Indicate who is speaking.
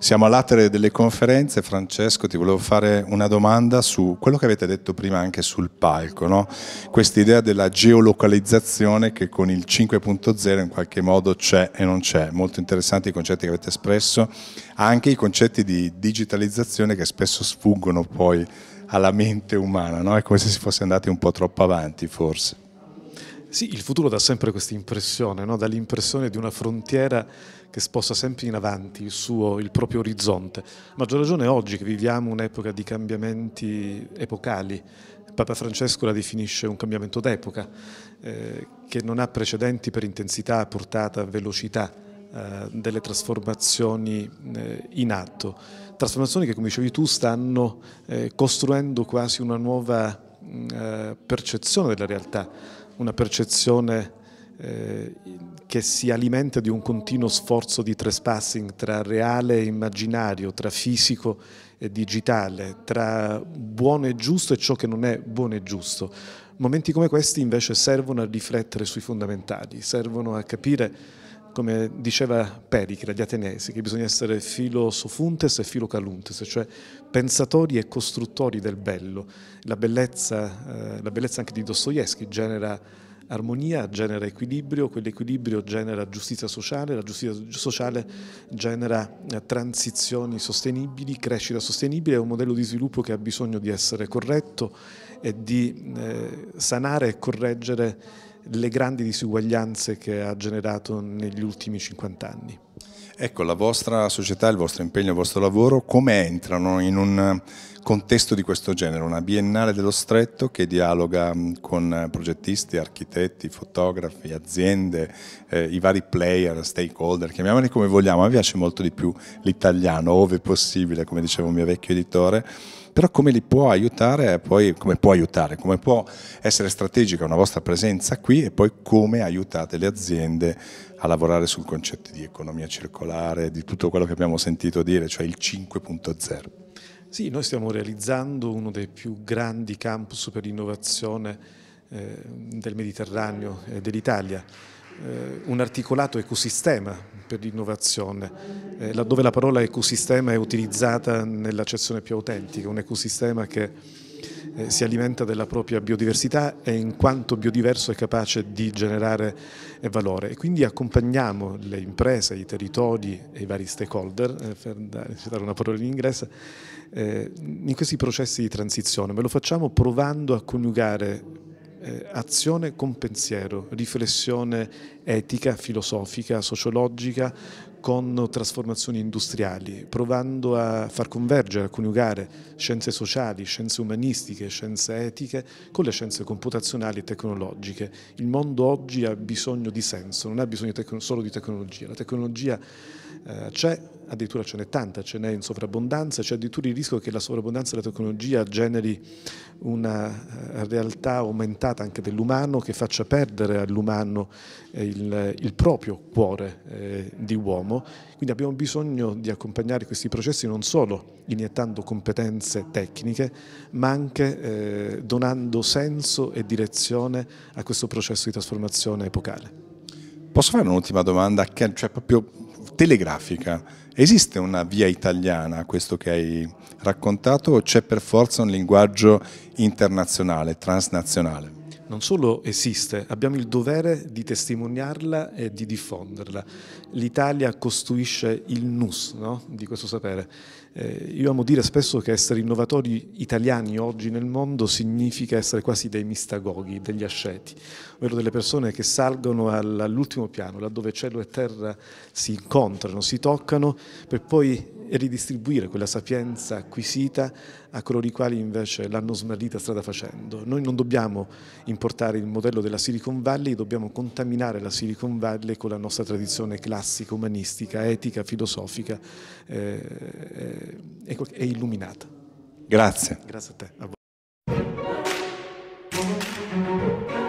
Speaker 1: Siamo all'atere delle conferenze, Francesco ti volevo fare una domanda su quello che avete detto prima anche sul palco, no? questa idea della geolocalizzazione che con il 5.0 in qualche modo c'è e non c'è, molto interessanti i concetti che avete espresso, anche i concetti di digitalizzazione che spesso sfuggono poi alla mente umana, no? è come se si fosse andati un po' troppo avanti forse.
Speaker 2: Sì, il futuro dà sempre questa impressione, no? dà l'impressione di una frontiera che sposta sempre in avanti il, suo, il proprio orizzonte. A maggior ragione oggi che viviamo un'epoca di cambiamenti epocali. Papa Francesco la definisce un cambiamento d'epoca, eh, che non ha precedenti per intensità, portata, velocità eh, delle trasformazioni eh, in atto. Trasformazioni che, come dicevi tu, stanno eh, costruendo quasi una nuova mm, eh, percezione della realtà una percezione eh, che si alimenta di un continuo sforzo di trespassing tra reale e immaginario, tra fisico e digitale, tra buono e giusto e ciò che non è buono e giusto. Momenti come questi invece servono a riflettere sui fondamentali, servono a capire come diceva Pericle agli Ateniesi, che bisogna essere filosofuntes e filocaluntes, cioè pensatori e costruttori del bello. La bellezza, eh, la bellezza anche di Dostoevsky genera armonia, genera equilibrio, quell'equilibrio genera giustizia sociale, la giustizia sociale genera eh, transizioni sostenibili, crescita sostenibile, è un modello di sviluppo che ha bisogno di essere corretto e di eh, sanare e correggere le grandi disuguaglianze che ha generato negli ultimi 50 anni.
Speaker 1: Ecco, la vostra società, il vostro impegno, il vostro lavoro, come entrano in un contesto di questo genere, una biennale dello stretto che dialoga mm, con progettisti, architetti, fotografi, aziende, eh, i vari player, stakeholder, chiamiamoli come vogliamo, a me piace molto di più l'italiano, ove possibile, come diceva un mio vecchio editore, però come li può aiutare, eh, poi, come può aiutare, come può essere strategica una vostra presenza qui e poi come aiutate le aziende a lavorare sul concetto di economia circolare, di tutto quello che abbiamo sentito dire, cioè il 5.0.
Speaker 2: Sì, noi stiamo realizzando uno dei più grandi campus per l'innovazione eh, del Mediterraneo e dell'Italia eh, un articolato ecosistema per l'innovazione, eh, laddove la parola ecosistema è utilizzata nella accezione più autentica, un ecosistema che eh, si alimenta della propria biodiversità e in quanto biodiverso è capace di generare eh, valore. E quindi accompagniamo le imprese, i territori e i vari stakeholder, eh, per citare una parola in inglese, eh, in questi processi di transizione. Ma lo facciamo provando a coniugare eh, azione con pensiero, riflessione etica, filosofica, sociologica con trasformazioni industriali, provando a far convergere, a coniugare scienze sociali, scienze umanistiche, scienze etiche con le scienze computazionali e tecnologiche. Il mondo oggi ha bisogno di senso, non ha bisogno solo di tecnologia. La tecnologia eh, c'è, addirittura ce n'è tanta, ce n'è in sovrabbondanza, c'è addirittura il rischio che la sovrabbondanza della tecnologia generi una eh, realtà aumentata anche dell'umano che faccia perdere all'umano eh, il, il, proprio cuore eh, di uomo. Quindi abbiamo bisogno di accompagnare questi processi non solo iniettando competenze tecniche, ma anche eh, donando senso e direzione a questo processo di trasformazione epocale.
Speaker 1: Posso fare un'ultima domanda, cioè proprio telegrafica? Esiste una via italiana a questo che hai raccontato o c'è per forza un linguaggio internazionale, transnazionale?
Speaker 2: non solo esiste, abbiamo il dovere di testimoniarla e di diffonderla. L'Italia costruisce il nus no? di questo sapere. Eh, io amo dire spesso che essere innovatori italiani oggi nel mondo significa essere quasi dei mistagoghi, degli asceti, ovvero delle persone che salgono all'ultimo piano, laddove cielo e terra si incontrano, si toccano, per poi e ridistribuire quella sapienza acquisita a coloro i quali invece l'hanno smarrita strada facendo. Noi non dobbiamo importare il modello della Silicon Valley, dobbiamo contaminare la Silicon Valley con la nostra tradizione classica, umanistica, etica, filosofica eh, eh, e illuminata. Grazie. Grazie a te. A voi.